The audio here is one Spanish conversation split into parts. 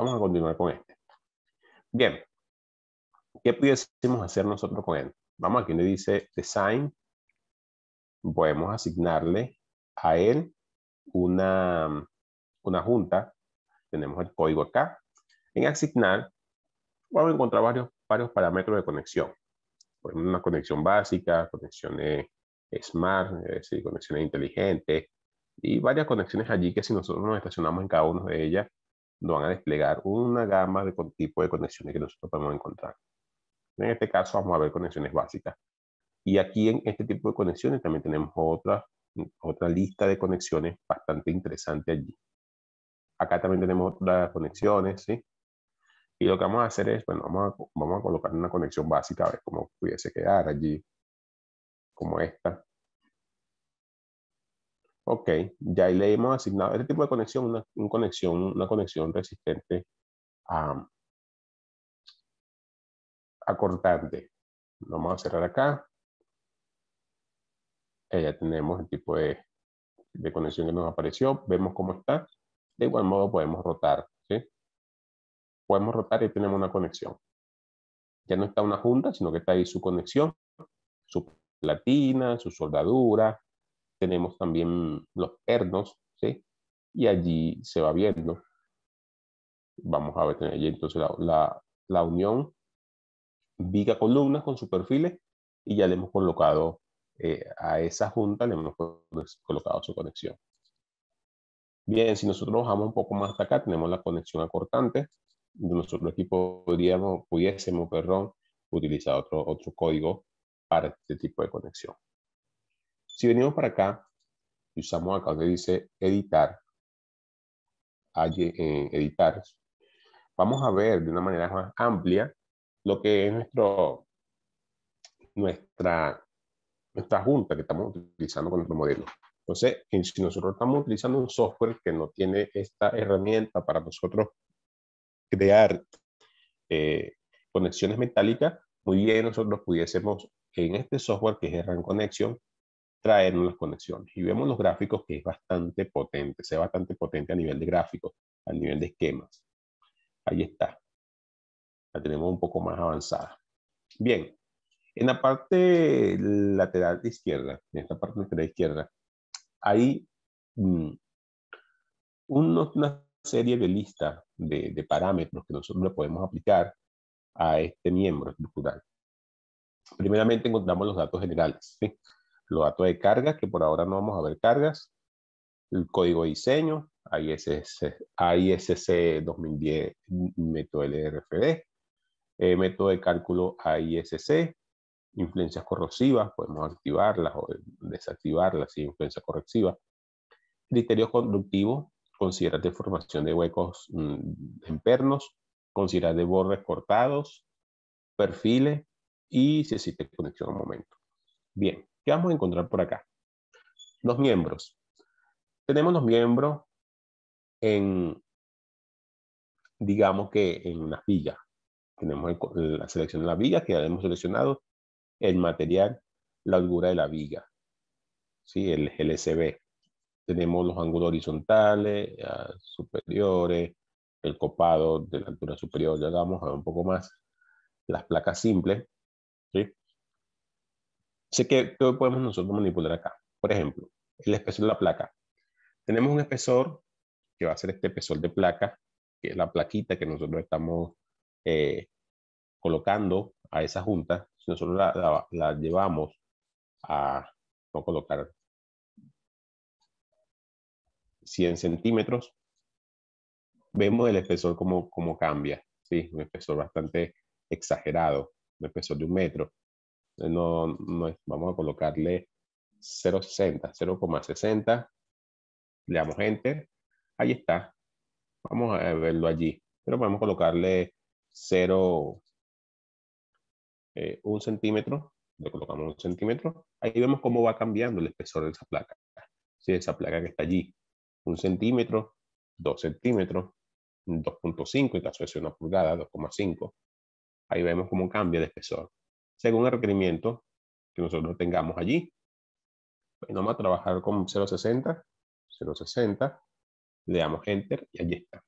Vamos a continuar con este. Bien, ¿qué pudiésemos hacer nosotros con él? Vamos aquí le dice design. Podemos asignarle a él una, una junta. Tenemos el código acá. En asignar, vamos a encontrar varios, varios parámetros de conexión. una conexión básica, conexiones smart, es decir, conexiones inteligentes, y varias conexiones allí que si nosotros nos estacionamos en cada una de ellas, nos van a desplegar una gama de tipo de conexiones que nosotros podemos encontrar. En este caso vamos a ver conexiones básicas. Y aquí en este tipo de conexiones también tenemos otra, otra lista de conexiones bastante interesante allí. Acá también tenemos otras conexiones, ¿sí? Y lo que vamos a hacer es, bueno, vamos a, vamos a colocar una conexión básica, a ver cómo pudiese quedar allí, como esta ok, ya le hemos asignado este tipo de conexión, una, conexión, una conexión resistente a, a cortante. vamos a cerrar acá. ya tenemos el tipo de, conexión que nos apareció. Vemos cómo está. De igual modo podemos rotar. Podemos rotar y tenemos una conexión. Ya no está una junta, sino que está ahí su conexión, su platina, su soldadura, tenemos también los pernos, ¿sí? Y allí se va viendo. Vamos a ver, allí entonces la, la, unión viga columnas con su perfiles y ya le hemos colocado eh, a esa junta, le hemos pues, colocado su conexión. Bien, si nosotros bajamos un poco más hasta acá, tenemos la conexión acortante. Nuestro Nosotros aquí podríamos, pudiésemos perdón, utilizar otro, otro código para este tipo de conexión. Si venimos para acá y usamos acá donde dice editar, eh, editar, vamos a ver de una manera más amplia lo que es nuestro, nuestra, nuestra junta que estamos utilizando con nuestro modelo. Entonces, si nosotros estamos utilizando un software que no tiene esta herramienta para nosotros crear eh, conexiones metálicas, muy bien nosotros pudiésemos en este software que es Run Connection traernos las conexiones. Y vemos los gráficos que es bastante potente, sea bastante potente a nivel de gráficos, a nivel de esquemas. Ahí está. La tenemos un poco más avanzada. Bien, en la parte lateral izquierda, en esta parte lateral izquierda, hay mm, una serie de listas de, de, parámetros que nosotros le podemos aplicar a este miembro estructural. Primeramente encontramos los datos generales los datos de carga, que por ahora no vamos a ver cargas, el código de diseño, ISC, AISC 2010, método LRFD, eh, método de cálculo AISC, influencias corrosivas, podemos activarlas o desactivarlas, si influencia correctiva, criterios conductivos, considerar deformación formación de huecos mm, en pernos, considerar de bordes cortados, perfiles y si existe conexión al momento. Bien, ¿Qué vamos a encontrar por acá? Los miembros. Tenemos los miembros en, digamos que en una villa. Tenemos la selección de la viga, que ya hemos seleccionado, el material, la holgura de la viga, ¿sí? el LSB Tenemos los ángulos horizontales, superiores, el copado de la altura superior, ya vamos a ver un poco más, las placas simples, ¿sí? Sé que ¿qué podemos nosotros manipular acá. Por ejemplo, el espesor de la placa. Tenemos un espesor que va a ser este espesor de placa, que es la plaquita que nosotros estamos eh, colocando a esa junta. Si nosotros la, llevamos a, no colocar 100 centímetros, vemos el espesor como, cambia, ¿sí? un espesor bastante exagerado, un espesor de un metro. Eh, no, no vamos a colocarle 0.60, 0,60, le damos enter, ahí está, vamos a verlo allí, pero podemos colocarle 0, eh, un centímetro, le colocamos un centímetro, ahí vemos cómo va cambiando el espesor de esa placa, si esa placa que está allí, un centímetro, 2 centímetros, 2.5 en caso de ser una pulgada, 2,5, ahí vemos cómo cambia el espesor según el requerimiento que nosotros tengamos allí. Pues vamos a trabajar con 060, 060, le damos Enter y allí está.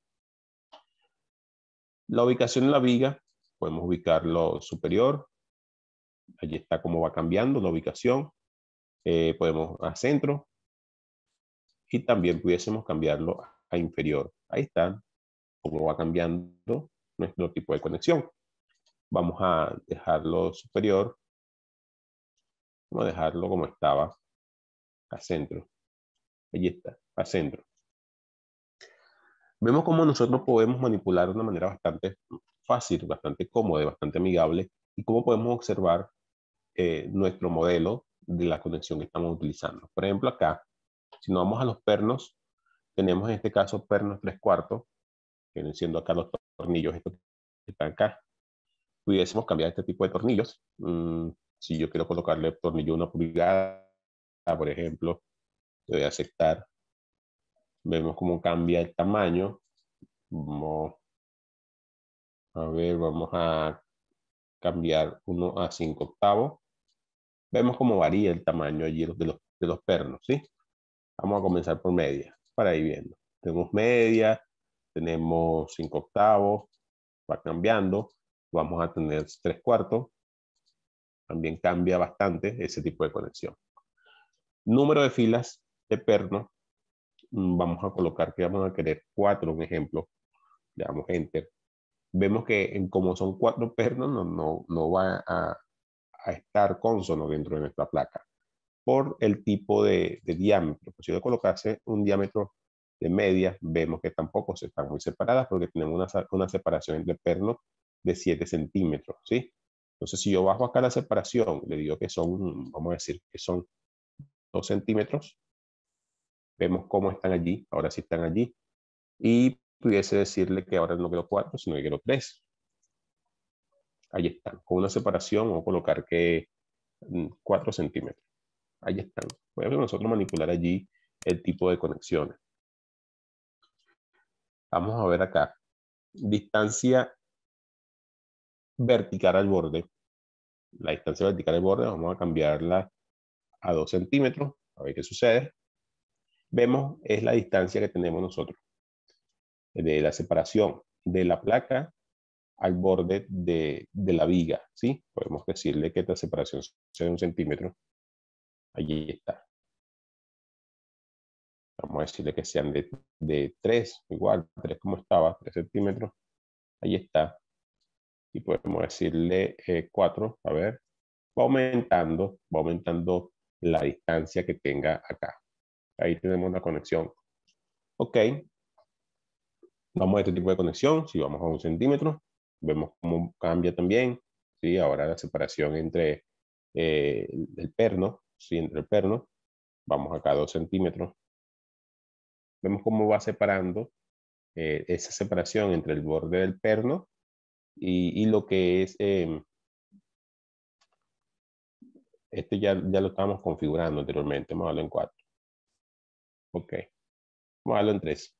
La ubicación en la viga, podemos ubicarlo superior, allí está cómo va cambiando la ubicación, eh, podemos a centro y también pudiésemos cambiarlo a inferior. Ahí está cómo va cambiando nuestro tipo de conexión vamos a dejarlo superior. Vamos a dejarlo como estaba, a centro. Allí está, a centro. Vemos cómo nosotros podemos manipular de una manera bastante fácil, bastante cómoda, bastante amigable, y cómo podemos observar eh, nuestro modelo de la conexión que estamos utilizando. Por ejemplo, acá, si nos vamos a los pernos, tenemos en este caso pernos tres cuartos, que vienen siendo acá los tornillos, estos que están acá, pudiésemos cambiar este tipo de tornillos. Mm, si yo quiero colocarle tornillo una pulgada, por ejemplo, le voy a aceptar. Vemos cómo cambia el tamaño. Vamos, a ver, vamos a cambiar uno a 5 octavos. Vemos cómo varía el tamaño allí de los, de los pernos, ¿sí? Vamos a comenzar por media, para ir viendo. Tenemos media, tenemos 5 octavos, va cambiando vamos a tener tres cuartos. También cambia bastante ese tipo de conexión. Número de filas de perno. Vamos a colocar que vamos a querer cuatro, un ejemplo. Le damos Enter. Vemos que como son cuatro pernos, no, va a, estar consono dentro de nuestra placa por el tipo de, de diámetro. Pues, si yo colocase un diámetro de media, vemos que tampoco se están muy separadas porque tenemos una, una separación entre pernos de 7 centímetros, ¿sí? Entonces, si yo bajo acá la separación, le digo que son, vamos a decir, que son 2 centímetros, vemos cómo están allí, ahora sí están allí, y pudiese decirle que ahora no quiero 4, sino que quiero 3. Ahí están, con una separación, o colocar que 4 mm, centímetros. Ahí están. ver nosotros manipular allí el tipo de conexiones. Vamos a ver acá. Distancia vertical al borde, la distancia vertical al borde, vamos a cambiarla a 2 centímetros, a ver qué sucede. Vemos, es la distancia que tenemos nosotros de la separación de la placa al borde de, la viga, ¿sí? Podemos decirle que esta separación sea de un centímetro. Allí está. Vamos a decirle que sean de, de 3, igual, 3 como estaba, 3 centímetros. Ahí está y podemos decirle 4, eh, a ver, va aumentando, va aumentando la distancia que tenga acá. Ahí tenemos la conexión. Ok. Vamos a este tipo de conexión, si vamos a un centímetro, vemos cómo cambia también, ¿sí? Ahora la separación entre eh, el perno, ¿sí? Entre el perno, vamos acá a 2 centímetros. Vemos cómo va separando eh, esa separación entre el borde del perno y, lo que es, em, este ya, ya lo estábamos configurando anteriormente, vamos a en 4. Ok, vamos a en 3.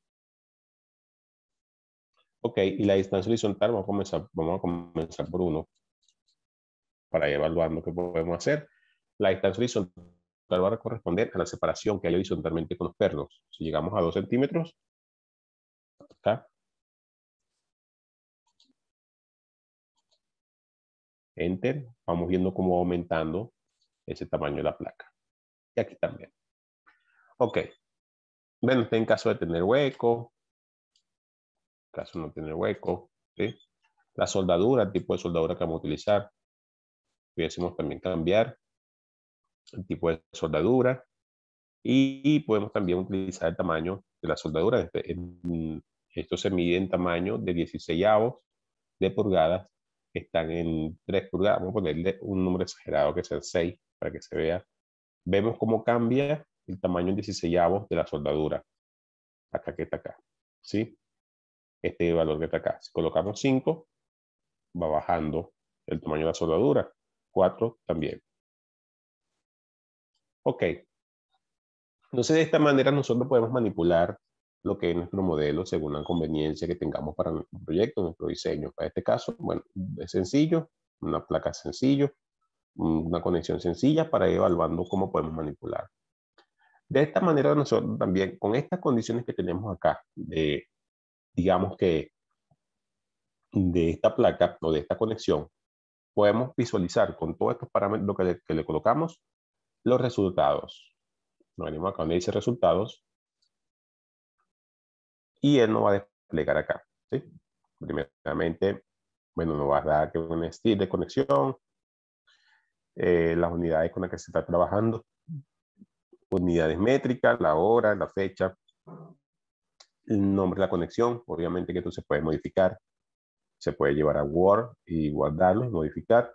Ok, y la distancia horizontal, vamos a comenzar, vamos a comenzar por 1 para ir evaluando qué podemos hacer. La distancia horizontal va a corresponder a la separación que hay horizontalmente con los pernos. Si llegamos a 2 centímetros, está Enter, vamos viendo cómo va aumentando ese tamaño de la placa. Y aquí también. Ok. Bueno, en caso de tener hueco, caso no tener hueco, la soldadura, el tipo de soldadura que vamos a utilizar. Pudiésemos también cambiar el tipo de soldadura y podemos también utilizar el tamaño de la soldadura. Este, esto se mide en tamaño de 16 avos de pulgadas están en 3 pulgadas, vamos a ponerle un número exagerado que sea 6 para que se vea, vemos cómo cambia el tamaño en 16 de la soldadura. Hasta que está acá, ¿sí? Este valor que está acá. Si colocamos 5, va bajando el tamaño de la soldadura. 4 también. Ok. Entonces, de esta manera nosotros podemos manipular lo que es nuestro modelo según la conveniencia que tengamos para nuestro proyecto, nuestro diseño. Para este caso, bueno, es sencillo, una placa sencillo, una conexión sencilla para ir evaluando cómo podemos manipular. De esta manera, nosotros también, con estas condiciones que tenemos acá, de, digamos que de esta placa o de esta conexión, podemos visualizar con todos estos parámetros que le, que le colocamos los resultados. Nos venimos acá donde dice resultados y él no va a desplegar acá. ¿sí? Primeramente, bueno, nos va a dar que un estilo de conexión, eh, las unidades con las que se está trabajando, unidades métricas, la hora, la fecha, el nombre de la conexión, obviamente que esto se puede modificar, se puede llevar a Word y guardarlo modificar,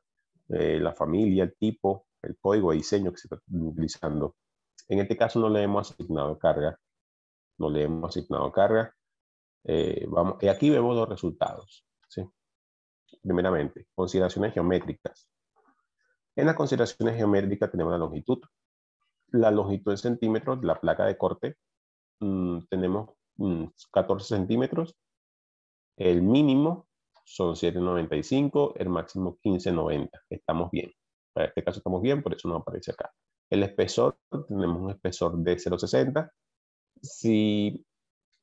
eh, la familia, el tipo, el código de diseño que se está utilizando. En este caso no le hemos asignado carga, no le hemos asignado carga, eh, vamos, y aquí vemos los resultados. ¿sí? Primeramente, consideraciones geométricas. En las consideraciones geométricas tenemos la longitud. La longitud en centímetros de la placa de corte mm, tenemos 14 mm, centímetros. El mínimo son 7,95, el máximo 15,90. Estamos bien. Para este caso estamos bien, por eso no aparece acá. El espesor, tenemos un espesor de 0,60. Si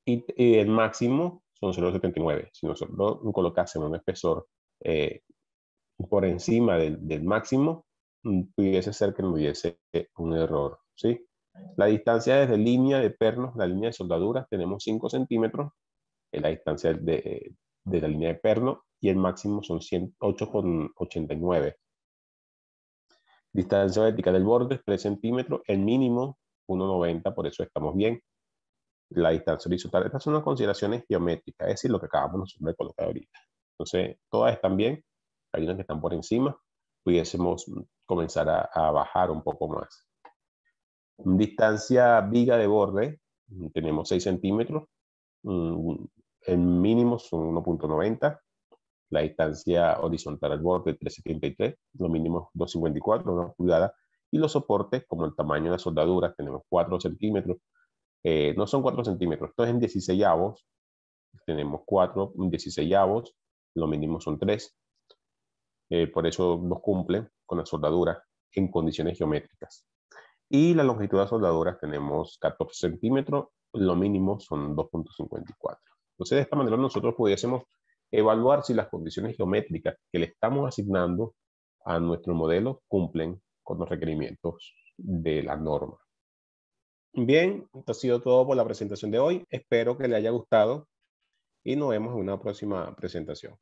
y, el máximo son 0,79. Si nosotros colocásemos un espesor eh, por encima del, máximo, mm, pudiese ser que no hubiese un error. ¿sí? La distancia desde línea de pernos, la línea de soldaduras, tenemos 5 centímetros, la distancia eh, de, la línea de perno y el máximo son 8,89. Distancia vertical del borde, 3 centímetros, el mínimo 1,90, por eso estamos bien la distancia horizontal. Estas son las consideraciones geométricas, es decir, lo que acabamos de colocar ahorita. Entonces, todas están bien, hay unas que están por encima, pudiésemos comenzar a, bajar un poco más. Distancia viga de borde, tenemos 6 centímetros, mm, el mínimo son 1.90, la distancia horizontal al borde 373, lo mínimo 254, una pulgada, y los soportes, como el tamaño de las soldaduras tenemos 4 centímetros, eh, no son 4 centímetros, esto es en 16 avos. Tenemos 4, 16 avos, lo mínimo son 3. Eh, por eso nos cumplen con la soldadura en condiciones geométricas. Y la longitud de soldadura tenemos 14 centímetros, lo mínimo son 2.54. Entonces, de esta manera nosotros pudiésemos evaluar si las condiciones geométricas que le estamos asignando a nuestro modelo cumplen con los requerimientos de la norma. Bien, esto ha sido todo por la presentación de hoy. Espero que le haya gustado y nos vemos en una próxima presentación.